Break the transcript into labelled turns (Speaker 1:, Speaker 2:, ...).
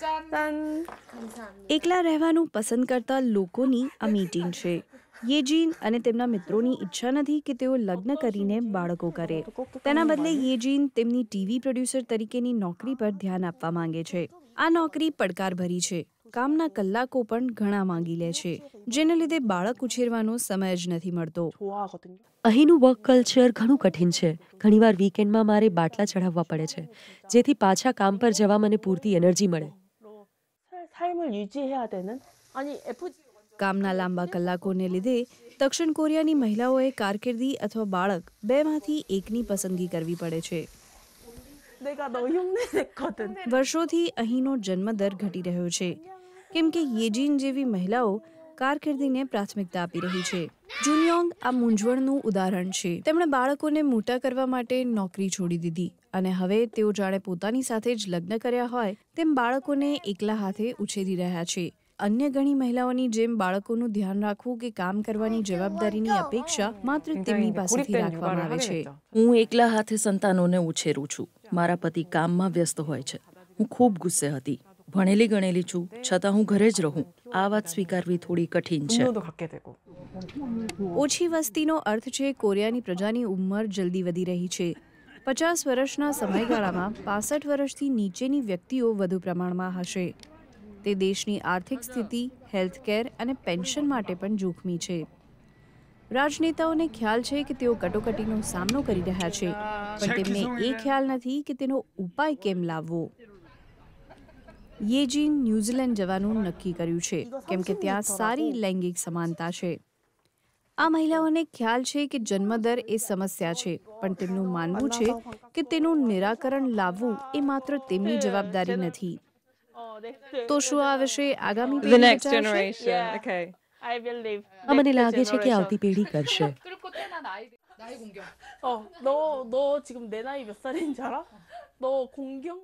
Speaker 1: 짠. એકલા રહેવાનું પસંદ કરતા લોકોની આ મીટિંગ છે યે જીન અને તેમના મિત્રોની ઈચ્છા નથી કે તેઓ લગ્ન કરીને બાળકો કરે તેના બદલે યે જીન તેમની ટીવી પ્રોડ્યુસર તરીકેની નોકરી પર ધ્યાન આપવા માંગે છે આ નોકરી પડકારભરી છે કામના કલાકો પણ ઘણા માંગી લે છે જેને લીધે બાળક ઉછેરવાનો સમય જ નથી મળતો અહીંનું વર્ક કલ્ચર ઘણું કઠિન છે ઘણીવાર વીકેન્ડમાં મારે બાટલા ચઢાવવા પડે છે જેથી પાછા કામ પર જવા મને પૂરતી એનર્જી મળે 삶을 유지해야 되는 아니 F કામના લાંબા કલાકોને લીધે દક્ષિણ કોરિયાની મહિલાઓએ કારકિર્દી અથવા બાળક બેમાંથી એકની પસંદગી કરવી પડે છે વર્ષોથી અહીંનો જન્મદર ઘટી રહ્યો છે કેમ કે યેજીન જેવી મહિલાઓ કારકિર્દીને પ્રાથમિકતા આપી રહી છે જુનિયોંગ આ મૂંઝવણનું ઉદાહરણ છે તેમણે બાળકોને મોટા કરવા માટે નોકરી છોડી દીધી અને હવે તેઓ જાણે પોતાની સાથે જ લગ્ન કર્યા હોય તેમ બાળકોને એકલા હાથે ઉછેરી રહ્યા છે અન્ય ઘણી મહિલાઓની જેમ બાળકોનું ધ્યાન રાખવું કે કામ કરવાની જવાબદારીની અપેક્ષા માત્ર તેમની પાસેથી રાખવામાં આવે છે હું એકલા હાથે સંતાનોને ઉછેરું છું મારા પતિ કામમાં વ્યસ્ત હોય છે હું ખૂબ ગુસ્સે હતી ભણેલી ગણેલી છું છતાં હું ઘરે જ રહું આ વાત સ્વીકારવી થોડી કઠિન છે ઓછી વસ્તીનો અર્થ છે કોરિયાની પ્રજાની ઉંમર જલ્દી વધી રહી છે પચાસ વર્ષના સમયગાળામાં પાસઠ વર્ષથી નીચેની વ્યક્તિઓ વધુ પ્રમાણમાં હશે તે દેશની આર્થિક સ્થિતિ હેલ્થકેર અને પેન્શન માટે પણ જોખમી છે રાજનેતાઓને ખ્યાલ છે કે તેઓ કટોકટીનો સામનો કરી રહ્યા છે પણ તેમને એ ખ્યાલ નથી કે તેનો ઉપાય કેમ લાવવો યેજીન ન્યૂઝીલેન્ડ જવાનું નક્કી કર્યું છે કેમ કે ત્યાં સારી લૈંગિક સમાનતા છે આ મહિલાઓને ખ્યાલ છે કે જન્મદર એ સમસ્યા છે પણ તેમનું માનવું છે કે તેનું નિરાકરણ લાવવું એ માત્ર તેમની જવાબદારી નથી તો શું આવશે વિશે આગામી મને લાગે છે કે આવતી પેઢી કરશે 너,